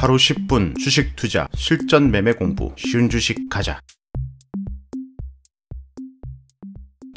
하루 10분 주식 투자 실전 매매 공부 쉬운 주식 가자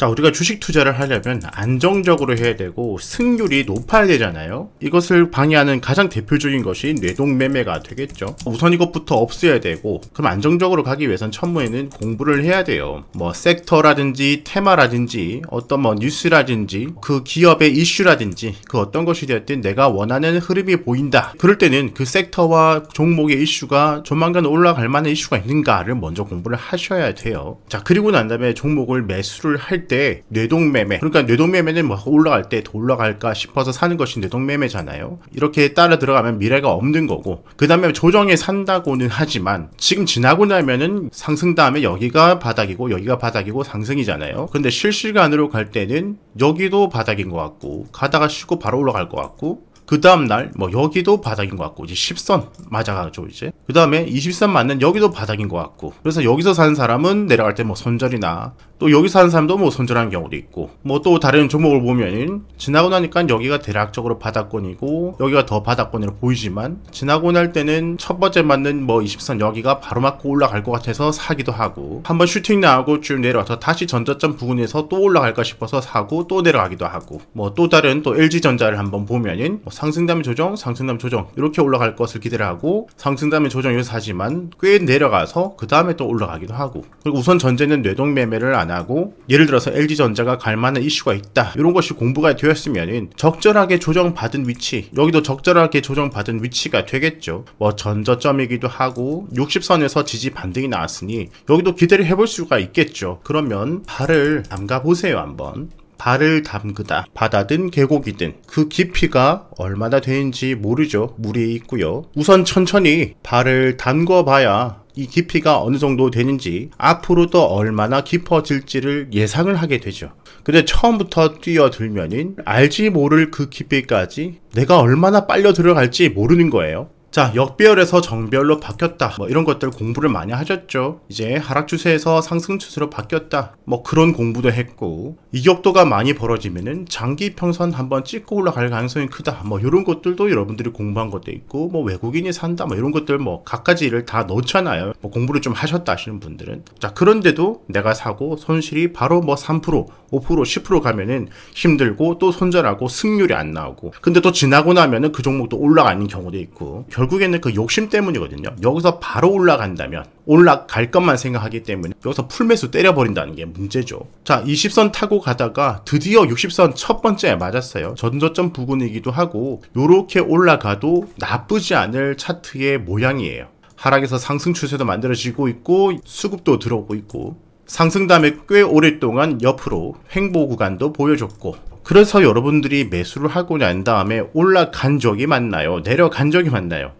자 우리가 주식 투자를 하려면 안정적으로 해야 되고 승률이 높아야 되잖아요 이것을 방해하는 가장 대표적인 것이 뇌동매매가 되겠죠 우선 이것부터 없애야 되고 그럼 안정적으로 가기 위해선 천무에는 공부를 해야 돼요 뭐 섹터라든지 테마라든지 어떤 뭐 뉴스라든지 그 기업의 이슈라든지 그 어떤 것이 되었든 내가 원하는 흐름이 보인다 그럴 때는 그 섹터와 종목의 이슈가 조만간 올라갈 만한 이슈가 있는가를 먼저 공부를 하셔야 돼요 자 그리고 난 다음에 종목을 매수를 할때 때 뇌동매매 그러니까 뇌동매매는 뭐 올라갈 때더 올라갈까 싶어서 사는 것이 뇌동매매잖아요 이렇게 따라 들어가면 미래가 없는 거고 그 다음에 조정에 산다고는 하지만 지금 지나고 나면은 상승 다음에 여기가 바닥이고 여기가 바닥이고 상승이잖아요 근데 실시간으로 갈 때는 여기도 바닥인 것 같고 가다가 쉬고 바로 올라갈 것 같고 그 다음날 뭐 여기도 바닥인 것 같고 이제 10선 맞아가죠 이제 그 다음에 20선 맞는 여기도 바닥인 것 같고 그래서 여기서 사는 사람은 내려갈 때 뭐 손절이나 또여기사는 사람도 뭐 선전한 경우도 있고 뭐 또 다른 종목을 보면 지나고 나니까 여기가 대략적으로 바닥권이고 여기가 더 바닥권으로 보이지만 지나고 날 때는 첫 번째 맞는 뭐 20선 여기가 바로 맞고 올라갈 것 같아서 사기도 하고 한번 슈팅 나오고 쭉 내려와서 다시 전저점 부근에서 또 올라갈까 싶어서 사고 또 내려가기도 하고 뭐 또 다른 또 LG전자를 한번 보면은 뭐 상승담 조정 상승담 조정 이렇게 올라갈 것을 기대를 하고 상승담 조정 여기서 하지만 꽤 내려가서 그 다음에 또 올라가기도 하고 그리고 우선 전제는 뇌동 매매를 안 하고 예를 들어서 LG전자가 갈만한 이슈가 있다 이런 것이 공부가 되었으면 적절하게 조정받은 위치 여기도 적절하게 조정받은 위치가 되겠죠 뭐 전저점이기도 하고 60선에서 지지 반등이 나왔으니 여기도 기대를 해볼 수가 있겠죠 그러면 발을 담가보세요 한번 발을 담그다 바다든 계곡이든 그 깊이가 얼마나 되는지 모르죠 물이 있고요 우선 천천히 발을 담궈 봐야 이 깊이가 어느 정도 되는지 앞으로 또 얼마나 깊어질지를 예상을 하게 되죠. 근데 처음부터 뛰어들면은 알지 모를 그 깊이까지 내가 얼마나 빨려 들어갈지 모르는 거예요. 자 역배열에서 정배열로 바뀌었다 뭐 이런 것들 공부를 많이 하셨죠 이제 하락 추세에서 상승 추세로 바뀌었다 뭐 그런 공부도 했고 이격도가 많이 벌어지면은 장기 평선 한번 찍고 올라갈 가능성이 크다 뭐 이런 것들도 여러분들이 공부한 것도 있고 뭐 외국인이 산다 뭐 이런 것들 뭐 각가지를 다 넣잖아요 뭐 공부를 좀 하셨다 하시는 분들은 자 그런데도 내가 사고 손실이 바로 뭐 3% 5% 10% 가면은 힘들고 또 손절하고 승률이 안 나오고 근데 또 지나고 나면은 그 종목도 올라가는 경우도 있고 결국에는 그 욕심 때문이거든요. 여기서 바로 올라간다면 올라갈 것만 생각하기 때문에 여기서 풀매수 때려버린다는 게 문제죠. 자, 20선 타고 가다가 드디어 60선 첫번째 맞았어요. 전저점 부근이기도 하고 이렇게 올라가도 나쁘지 않을 차트의 모양이에요. 하락에서 상승 추세도 만들어지고 있고 수급도 들어오고 있고 상승 다음에 꽤 오랫동안 옆으로 횡보 구간도 보여줬고 그래서 여러분들이 매수를 하고 난 다음에 올라간 적이 많나요? 내려간 적이 많나요?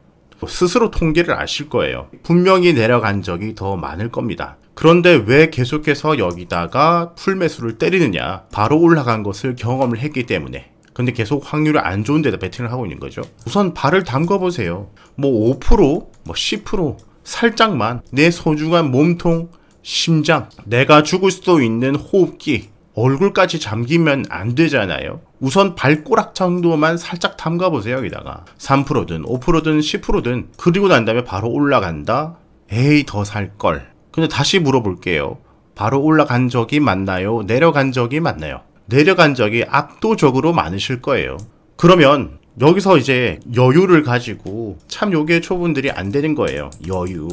스스로 통계를 아실 거예요. 분명히 내려간 적이 더 많을 겁니다. 그런데 왜 계속해서 여기다가 풀매수를 때리느냐? 바로 올라간 것을 경험을 했기 때문에. 근데 계속 확률이 안 좋은 데다 배팅을 하고 있는 거죠. 우선 발을 담궈 보세요. 뭐 5%, 뭐 10%, 살짝만 내 소중한 몸통, 심장, 내가 죽을 수도 있는 호흡기, 얼굴까지 잠기면 안 되잖아요. 우선 발꼬락 정도만 살짝 담가 보세요, 여기다가. 3%든 5%든 10%든 그리고 난 다음에 바로 올라간다. 에이, 더 살 걸. 근데 다시 물어볼게요. 바로 올라간 적이 맞나요? 내려간 적이 맞나요? 내려간 적이 압도적으로 많으실 거예요. 그러면 여기서 이제 여유를 가지고 참 요게 초분들이 안 되는 거예요. 여유.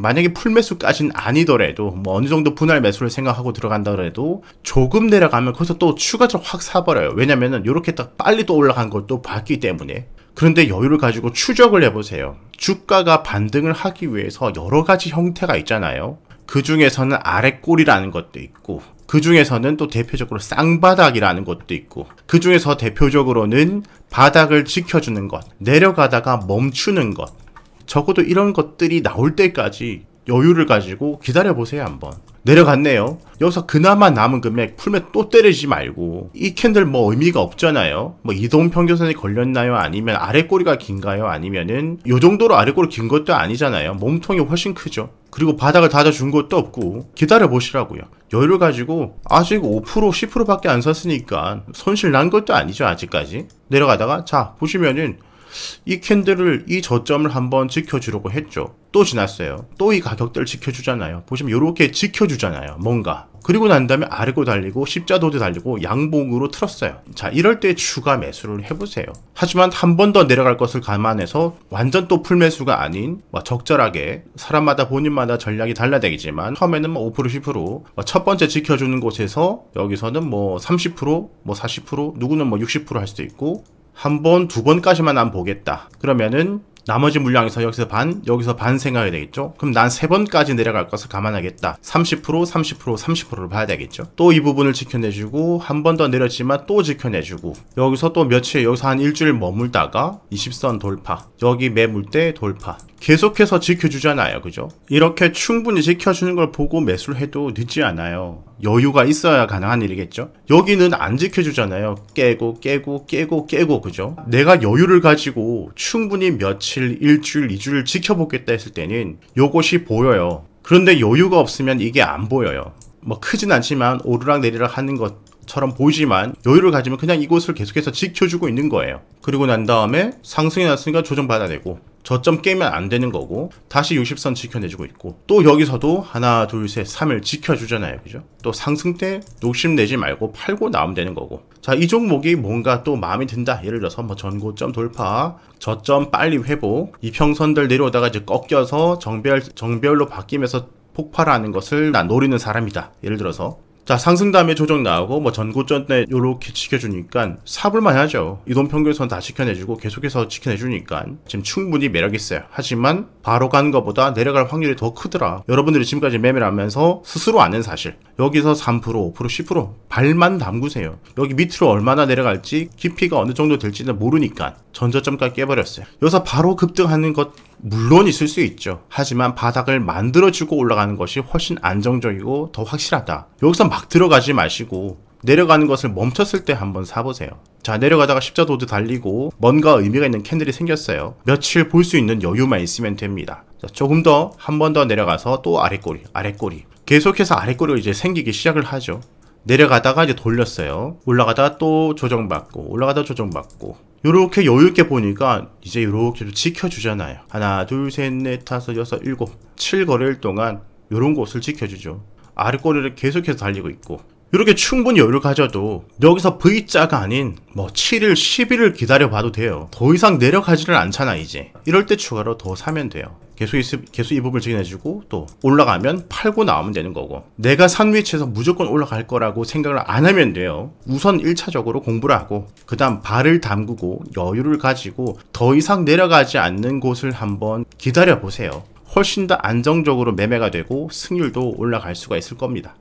만약에 풀매수까지는 아니더라도 뭐 어느 정도 분할 매수를 생각하고 들어간다더라도 조금 내려가면 거기서 또 추가적 으로확 사버려요 왜냐면은 이렇게 딱 빨리 또 올라간 것도 봤기 때문에 그런데 여유를 가지고 추적을 해보세요 주가가 반등을 하기 위해서 여러 가지 형태가 있잖아요 그 중에서는 아래꼬리라는 것도 있고 그 중에서는 또 대표적으로 쌍바닥이라는 것도 있고 그 중에서 대표적으로는 바닥을 지켜주는 것 내려가다가 멈추는 것 적어도 이런 것들이 나올 때까지 여유를 가지고 기다려보세요 한번 내려갔네요 여기서 그나마 남은 금액 풀면 또 때리지 말고 이 캔들 뭐 의미가 없잖아요 뭐 이동 평균선이 걸렸나요 아니면 아래 꼬리가 긴가요 아니면은 요 정도로 아래 꼬리 긴 것도 아니잖아요 몸통이 훨씬 크죠 그리고 바닥을 닫아준 것도 없고 기다려보시라고요 여유를 가지고 아직 5% 10% 밖에 안 샀으니까 손실 난 것도 아니죠 아직까지 내려가다가 자 보시면은 이 캔들을 이 저점을 한번 지켜주려고 했죠 또 지났어요 또 이 가격대를 지켜주잖아요 보시면 이렇게 지켜주잖아요 뭔가 그리고 난 다음에 아래고 달리고 십자도도 달리고 양봉으로 틀었어요 자 이럴 때 추가 매수를 해보세요 하지만 한 번 더 내려갈 것을 감안해서 완전 또 풀매수가 아닌 뭐 적절하게 사람마다 본인마다 전략이 달라되겠지만 처음에는 뭐5% 10%첫 뭐 번째 지켜주는 곳에서 여기서는 뭐 30%뭐40% 누구는 뭐 60%할 수도 있고 한 번, 두 번까지만 안 보겠다. 그러면은 나머지 물량에서 여기서 반, 여기서 반 생각해야 되겠죠? 그럼 난 세번까지 내려갈 것을 감안하겠다. 30%, 30%, 30%를 봐야 되겠죠? 또 이 부분을 지켜내주고 한 번 더 내렸지만 또 지켜내주고 여기서 또 며칠, 여기서 한 일주일 머물다가 20선 돌파, 여기 매물 때 돌파 계속해서 지켜주잖아요. 그죠? 이렇게 충분히 지켜주는 걸 보고 매수를 해도 늦지 않아요. 여유가 있어야 가능한 일이겠죠? 여기는 안 지켜주잖아요. 깨고, 깨고, 깨고, 깨고, 그죠? 내가 여유를 가지고 충분히 며칠, 일주일, 이주일 지켜보겠다 했을 때는 요것이 보여요. 그런데 여유가 없으면 이게 안 보여요. 뭐 크진 않지만 오르락 내리락 하는 것 처럼 보이지만 여유를 가지면 그냥 이곳을 계속해서 지켜주고 있는 거예요. 그리고 난 다음에 상승이 났으니까 조정 받아내고 저점 깨면 안 되는 거고 다시 60선 지켜내주고 있고 또 여기서도 하나 둘셋 3을 지켜주잖아요 그죠 또 상승 때 욕심내지 말고 팔고 나오면 되는 거고 자 이 종목이 뭔가 또 마음에 든다 예를 들어서 뭐 전고점 돌파 저점 빨리 회복 이평선들 내려오다가 이제 꺾여서 정별 정별로 바뀌면서 폭발하는 것을 난 노리는 사람이다 예를 들어서 자 상승 다음에 조정 나오고 뭐 전고점 때 요렇게 지켜주니까 사불만 하죠 이동 평균선 다 지켜내주고 계속해서 지켜내주니까 지금 충분히 매력 있어요 하지만 바로 가는 것보다 내려갈 확률이 더 크더라 여러분들이 지금까지 매매를 하면서 스스로 아는 사실 여기서 3% 5% 10% 발만 담그세요 여기 밑으로 얼마나 내려갈지 깊이가 어느 정도 될지는 모르니까 전저점까지 깨버렸어요 여기서 바로 급등하는 것 물론 있을 수 있죠. 하지만 바닥을 만들어주고 올라가는 것이 훨씬 안정적이고 더 확실하다. 여기서 막 들어가지 마시고 내려가는 것을 멈췄을 때 한번 사보세요. 자 내려가다가 십자도도 달리고 뭔가 의미가 있는 캔들이 생겼어요. 며칠 볼 수 있는 여유만 있으면 됩니다. 자, 조금 더 한 번 더 내려가서 또 아랫꼬리 아랫꼬리 계속해서 아랫꼬리가 이제 생기기 시작을 하죠. 내려가다가 이제 돌렸어요. 올라가다가 또 조정받고 올라가다 조정받고 요렇게 여유있게 보니까 이제 요렇게 지켜주잖아요 하나 둘셋넷 다섯 여섯 일곱 칠거래일 동안 요런 곳을 지켜주죠 아래꼬리를 계속해서 달리고 있고 이렇게 충분히 여유를 가져도 여기서 V자가 아닌 뭐 7일, 10일을 기다려봐도 돼요 더 이상 내려가지를 않잖아 이제 이럴 때 추가로 더 사면 돼요 계속, 이습, 개수 이법을 정해주고 또 올라가면 팔고 나오면 되는 거고 내가 산 위치에서 무조건 올라갈 거라고 생각을 안 하면 돼요 우선 1차적으로 공부를 하고 그 다음 발을 담그고 여유를 가지고 더 이상 내려가지 않는 곳을 한번 기다려 보세요 훨씬 더 안정적으로 매매가 되고 승률도 올라갈 수가 있을 겁니다